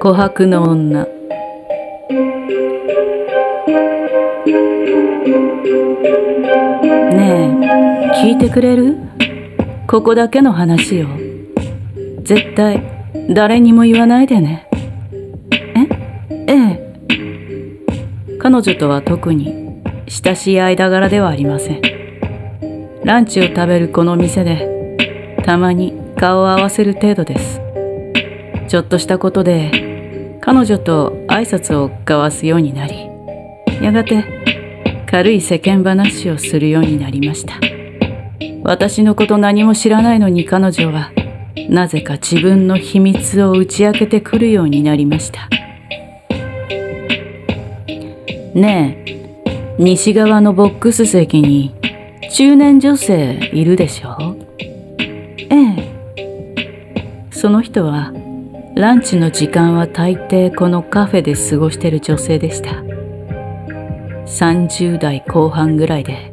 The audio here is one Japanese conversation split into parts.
琥珀の女ねえ聞いてくれるここだけの話よ絶対誰にも言わないでねえええ彼女とは特に親しい間柄ではありませんランチを食べるこの店でたまに顔を合わせる程度ですちょっとしたことで彼女と挨拶を交わすようになりやがて軽い世間話をするようになりました私のこと何も知らないのに彼女はなぜか自分の秘密を打ち明けてくるようになりましたねえ西側のボックス席に中年女性いるでしょうええその人はランチの時間は大抵このカフェで過ごしてる女性でした30代後半ぐらいで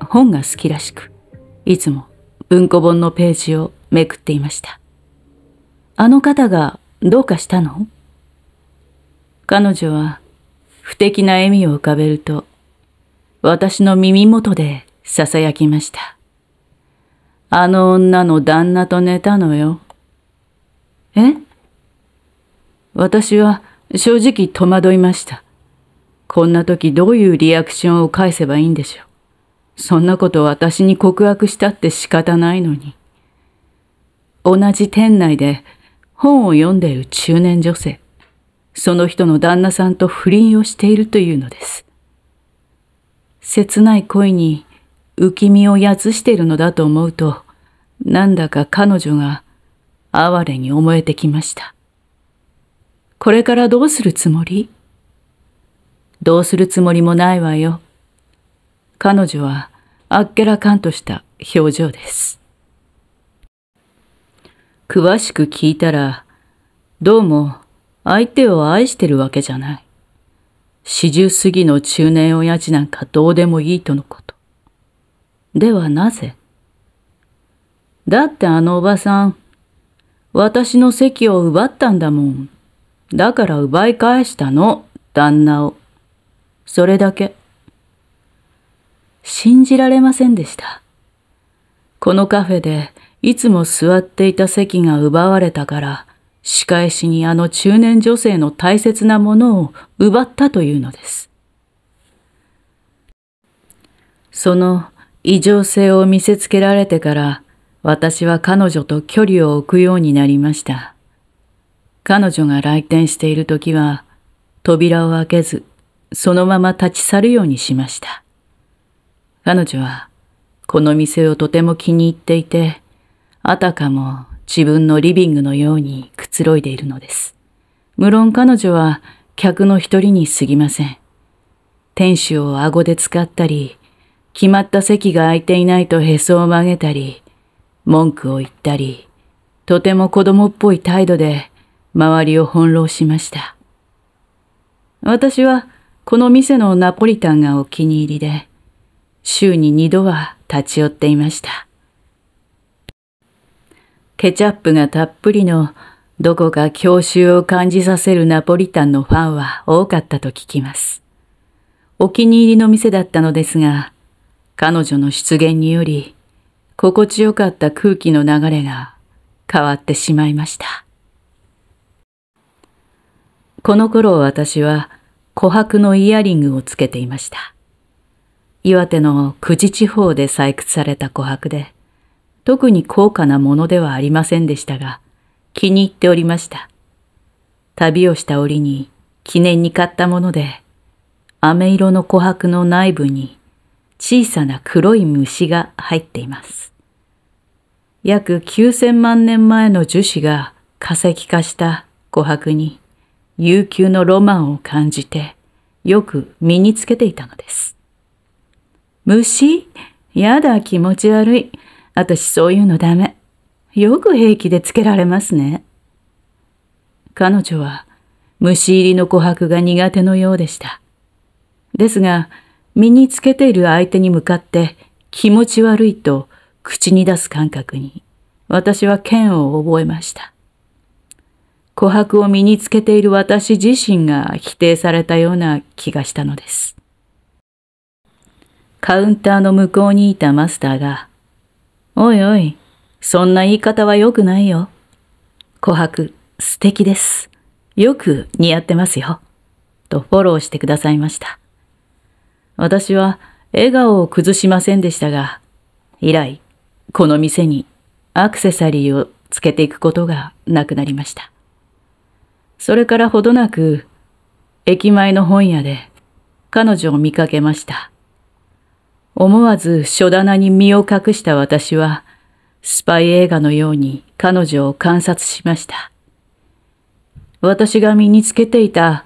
本が好きらしくいつも文庫本のページをめくっていましたあの方がどうかしたの彼女は不敵な笑みを浮かべると私の耳元で囁きました。あの女の旦那と寝たのよ。え私は正直戸惑いました。こんな時どういうリアクションを返せばいいんでしょう。そんなことを私に告白したって仕方ないのに。同じ店内で本を読んでいる中年女性。その人の旦那さんと不倫をしているというのです。切ない恋に浮き身をやつしているのだと思うと、なんだか彼女が哀れに思えてきました。これからどうするつもりどうするつもりもないわよ。彼女はあっけらかんとした表情です。詳しく聞いたら、どうも相手を愛してるわけじゃない。四十過ぎの中年親父なんかどうでもいいとのこと。ではなぜだってあのおばさん、私の席を奪ったんだもん。だから奪い返したの、旦那を。それだけ。信じられませんでした。このカフェでいつも座っていた席が奪われたから、仕返しにあの中年女性の大切なものを奪ったというのです。その異常性を見せつけられてから私は彼女と距離を置くようになりました。彼女が来店している時は、扉を開けず、そのまま立ち去るようにしました。彼女は、この店をとても気に入っていて、あたかも自分のリビングのようにくつろいでいるのです。無論彼女は客の一人に過ぎません。店主を顎で使ったり、決まった席が空いていないとへそを曲げたり、文句を言ったり、とても子供っぽい態度で周りを翻弄しました。私はこの店のナポリタンがお気に入りで、週に二度は立ち寄っていました。ケチャップがたっぷりのどこか郷愁を感じさせるナポリタンのファンは多かったと聞きます。お気に入りの店だったのですが、彼女の出現により心地よかった空気の流れが変わってしまいました。この頃私は琥珀のイヤリングをつけていました。岩手の久慈地方で採掘された琥珀で、特に高価なものではありませんでしたが、気に入っておりました。旅をした折に記念に買ったもので、飴色の琥珀の内部に小さな黒い虫が入っています。約9000万年前の樹脂が化石化した琥珀に悠久のロマンを感じてよく身につけていたのです。虫やだ気持ち悪い。私そういうのダメ。よく平気でつけられますね。彼女は虫入りの琥珀が苦手のようでした。ですが、身につけている相手に向かって気持ち悪いと口に出す感覚に私は剣を覚えました。琥珀を身につけている私自身が否定されたような気がしたのです。カウンターの向こうにいたマスターが、おいおい、そんな言い方は良くないよ。琥珀、素敵です。よく似合ってますよ。とフォローしてくださいました。私は笑顔を崩しませんでしたが、以来、この店にアクセサリーをつけていくことがなくなりました。それからほどなく、駅前の本屋で彼女を見かけました。思わず書棚に身を隠した私は、スパイ映画のように彼女を観察しました。私が身につけていた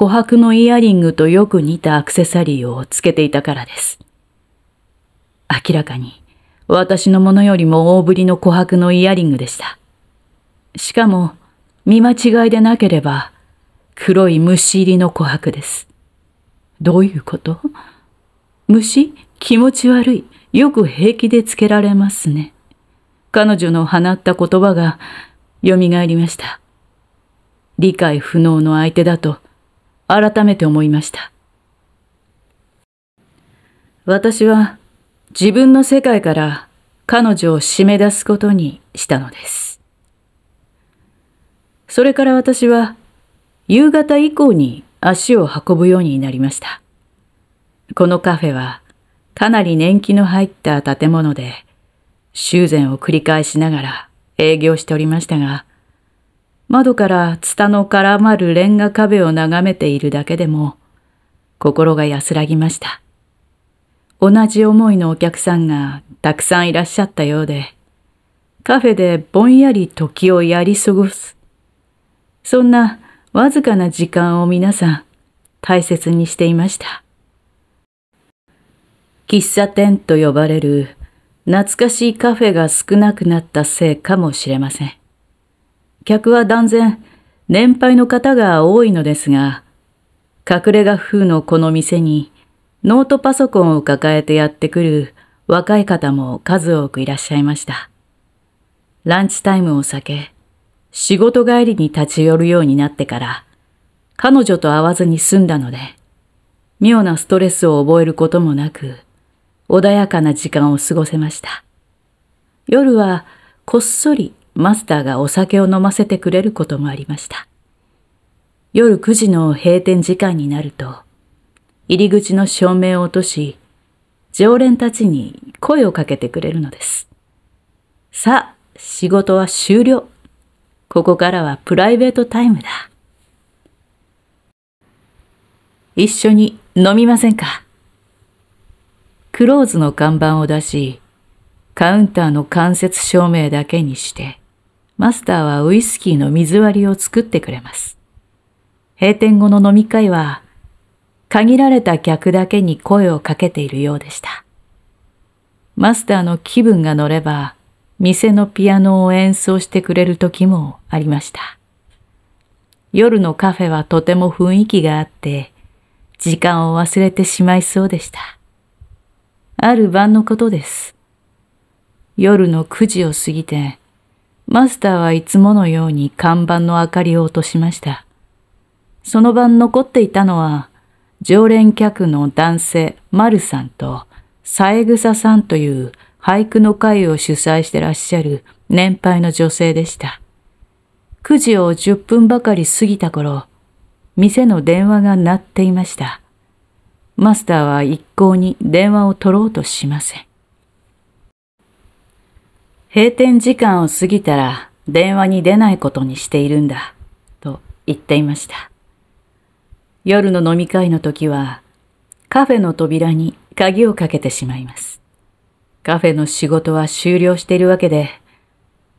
琥珀のイヤリングとよく似たアクセサリーをつけていたからです。明らかに私のものよりも大ぶりの琥珀のイヤリングでした。しかも見間違いでなければ黒い虫入りの琥珀です。どういうこと虫気持ち悪い。よく平気でつけられますね。彼女の放った言葉が蘇りました。理解不能の相手だと改めて思いました。私は自分の世界から彼女を締め出すことにしたのです。それから私は夕方以降に足を運ぶようになりました。このカフェはかなり年季の入った建物で修繕を繰り返しながら営業しておりましたが、窓からツタの絡まるレンガ壁を眺めているだけでも、心が安らぎました。同じ思いのお客さんがたくさんいらっしゃったようで、カフェでぼんやり時をやり過ごす。そんなわずかな時間を皆さん大切にしていました。喫茶店と呼ばれる懐かしいカフェが少なくなったせいかもしれません。客は断然、年配の方が多いのですが、隠れ家風のこの店に、ノートパソコンを抱えてやってくる若い方も数多くいらっしゃいました。ランチタイムを避け、仕事帰りに立ち寄るようになってから、彼女と会わずに済んだので、妙なストレスを覚えることもなく、穏やかな時間を過ごせました。夜はこっそりマスターがお酒を飲ませてくれることもありました。夜9時の閉店時間になると、入り口の照明を落とし、常連たちに声をかけてくれるのです。さあ、仕事は終了。ここからはプライベートタイムだ。一緒に飲みませんかクローズの看板を出し、カウンターの間接照明だけにして、マスターはウイスキーの水割りを作ってくれます。閉店後の飲み会は、限られた客だけに声をかけているようでした。マスターの気分が乗れば、店のピアノを演奏してくれる時もありました。夜のカフェはとても雰囲気があって、時間を忘れてしまいそうでした。ある晩のことです。夜の9時を過ぎて、マスターはいつものように看板の明かりを落としました。その晩残っていたのは、常連客の男性、丸さんと、さえぐささんという俳句の会を主催してらっしゃる年配の女性でした。9時を10分ばかり過ぎた頃、店の電話が鳴っていました。マスターは一向に電話を取ろうとしません。閉店時間を過ぎたら電話に出ないことにしているんだ、と言っていました。夜の飲み会の時は、カフェの扉に鍵をかけてしまいます。カフェの仕事は終了しているわけで、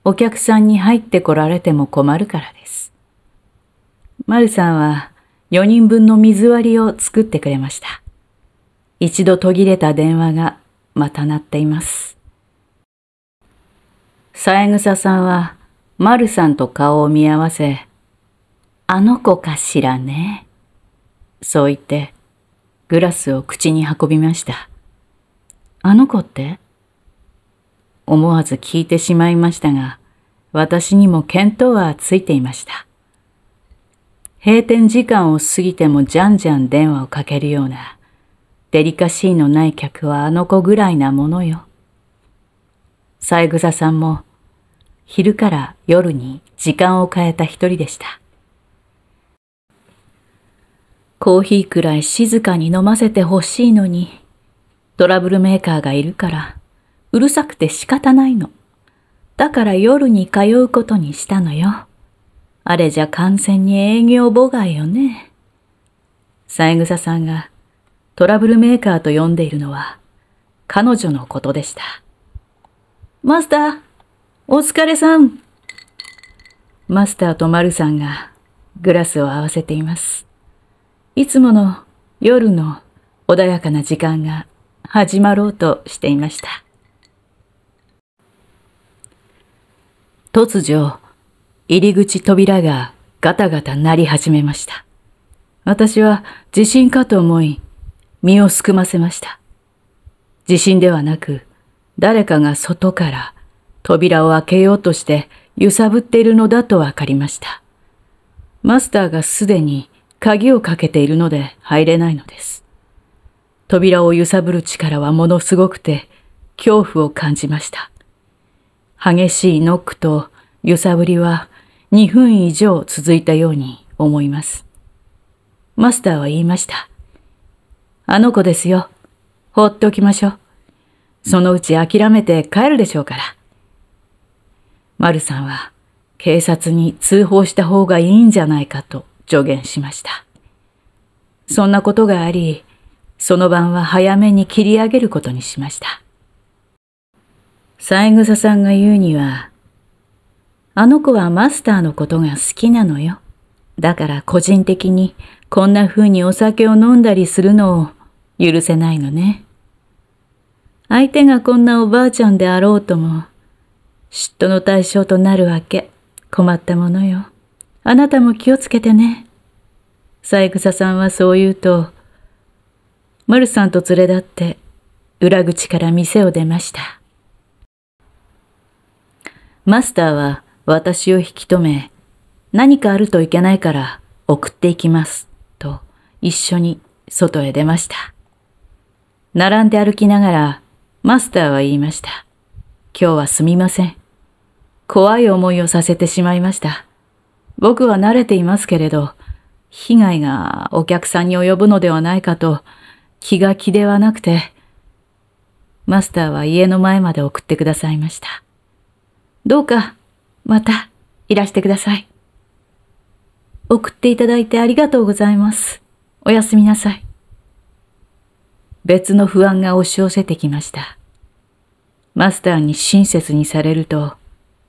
お客さんに入ってこられても困るからです。マルさんは4人分の水割りを作ってくれました。一度途切れた電話がまた鳴っています。三枝さんは、るさんと顔を見合わせ、あの子かしらね。そう言って、グラスを口に運びました。あの子って思わず聞いてしまいましたが、私にも見当はついていました。閉店時間を過ぎてもじゃんじゃん電話をかけるような、デリカシーのない客はあの子ぐらいなものよ。三枝さんも昼から夜に時間を変えた一人でした。コーヒーくらい静かに飲ませてほしいのに、トラブルメーカーがいるから、うるさくて仕方ないの。だから夜に通うことにしたのよ。あれじゃ完全に営業妨害よね。三枝さんがトラブルメーカーと呼んでいるのは彼女のことでした。マスター、お疲れさん。マスターとマルさんがグラスを合わせています。いつもの夜の穏やかな時間が始まろうとしていました。突如、入り口扉がガタガタ鳴り始めました。私は地震かと思い、身をすくませました。地震ではなく、誰かが外から扉を開けようとして揺さぶっているのだとわかりました。マスターがすでに鍵をかけているので入れないのです。扉を揺さぶる力はものすごくて恐怖を感じました。激しいノックと揺さぶりは2分以上続いたように思います。マスターは言いました。あの子ですよ。放っておきましょう。そのうち諦めて帰るでしょうから。ルさんは警察に通報した方がいいんじゃないかと助言しました。そんなことがあり、その晩は早めに切り上げることにしました。三枝さんが言うには、あの子はマスターのことが好きなのよ。だから個人的にこんな風にお酒を飲んだりするのを許せないのね。相手がこんなおばあちゃんであろうとも、嫉妬の対象となるわけ。困ったものよ。あなたも気をつけてね。三枝さんはそう言うと、ルさんと連れ立って裏口から店を出ました。マスターは私を引き止め、何かあるといけないから送っていきます、と一緒に外へ出ました。並んで歩きながらマスターは言いました。今日はすみません。怖い思いをさせてしまいました。僕は慣れていますけれど、被害がお客さんに及ぶのではないかと気が気ではなくて、マスターは家の前まで送ってくださいました。どうか、また、いらしてください。送っていただいてありがとうございます。おやすみなさい。別の不安が押し寄せてきました。マスターに親切にされると、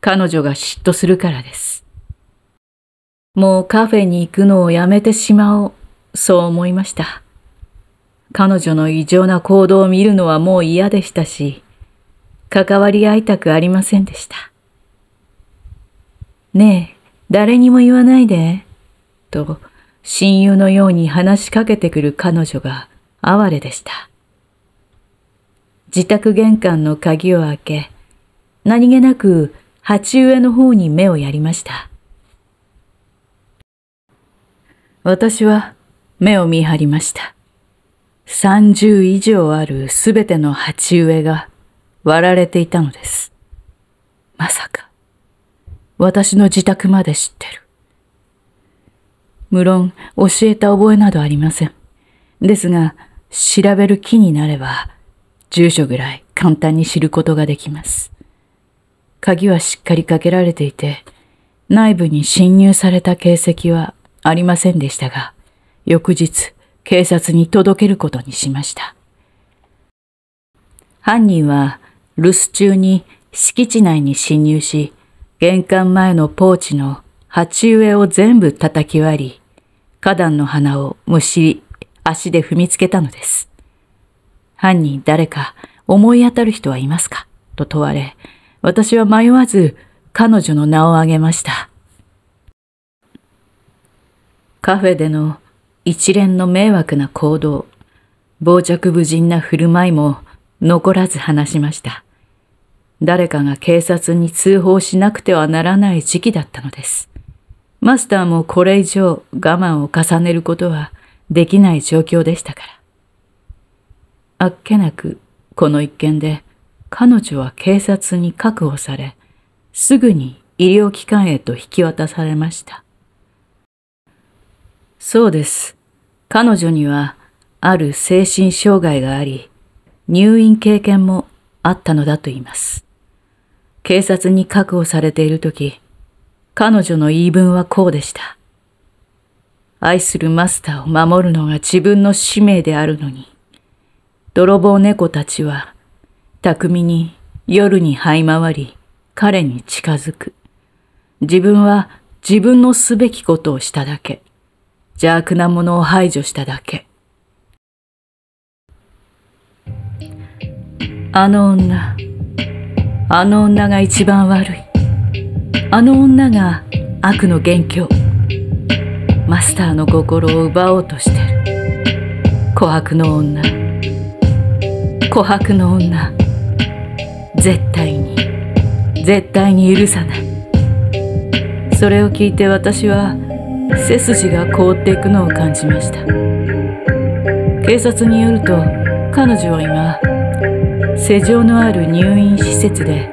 彼女が嫉妬するからです。もうカフェに行くのをやめてしまおう、そう思いました。彼女の異常な行動を見るのはもう嫌でしたし、関わり合いたくありませんでした。ねえ、誰にも言わないで、と親友のように話しかけてくる彼女が哀れでした。自宅玄関の鍵を開け、何気なく鉢植えの方に目をやりました。私は目を見張りました。30以上あるすべての鉢植えが割られていたのです。まさか、私の自宅まで知ってる。無論、教えた覚えなどありません。ですが、調べる気になれば、住所ぐらい簡単に知ることができます。鍵はしっかりかけられていて、内部に侵入された形跡はありませんでしたが、翌日、警察に届けることにしました。犯人は留守中に敷地内に侵入し、玄関前のポーチの鉢植えを全部叩き割り、花壇の花をむしり足で踏みつけたのです。犯人誰か思い当たる人はいますかと問われ、私は迷わず彼女の名を挙げました。カフェでの一連の迷惑な行動、傍着無人な振る舞いも残らず話しました。誰かが警察に通報しなくてはならない時期だったのです。マスターもこれ以上我慢を重ねることはできない状況でしたから。あっけなくこの一件で彼女は警察に確保され、すぐに医療機関へと引き渡されました。そうです。彼女にはある精神障害があり、入院経験もあったのだと言います。警察に確保されている時、彼女の言い分はこうでした。愛するマスターを守るのが自分の使命であるのに、泥棒猫たちは巧みに夜に這い回り、彼に近づく。自分は自分のすべきことをしただけ。邪悪なものを排除しただけ。あの女、あの女が一番悪い。あの女が悪の元凶。マスターの心を奪おうとしてる。琥珀の女。琥珀の女。絶対に絶対に許さないそれを聞いて私は背筋が凍っていくのを感じました警察によると彼女は今施錠のある入院施設で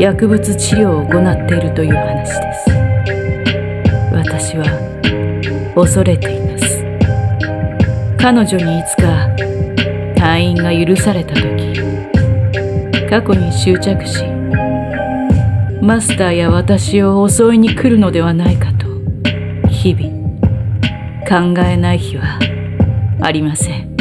薬物治療を行っているという話です私は恐れています彼女にいつか退院が許された時過去に執着しマスターや私を襲いに来るのではないかと日々考えない日はありません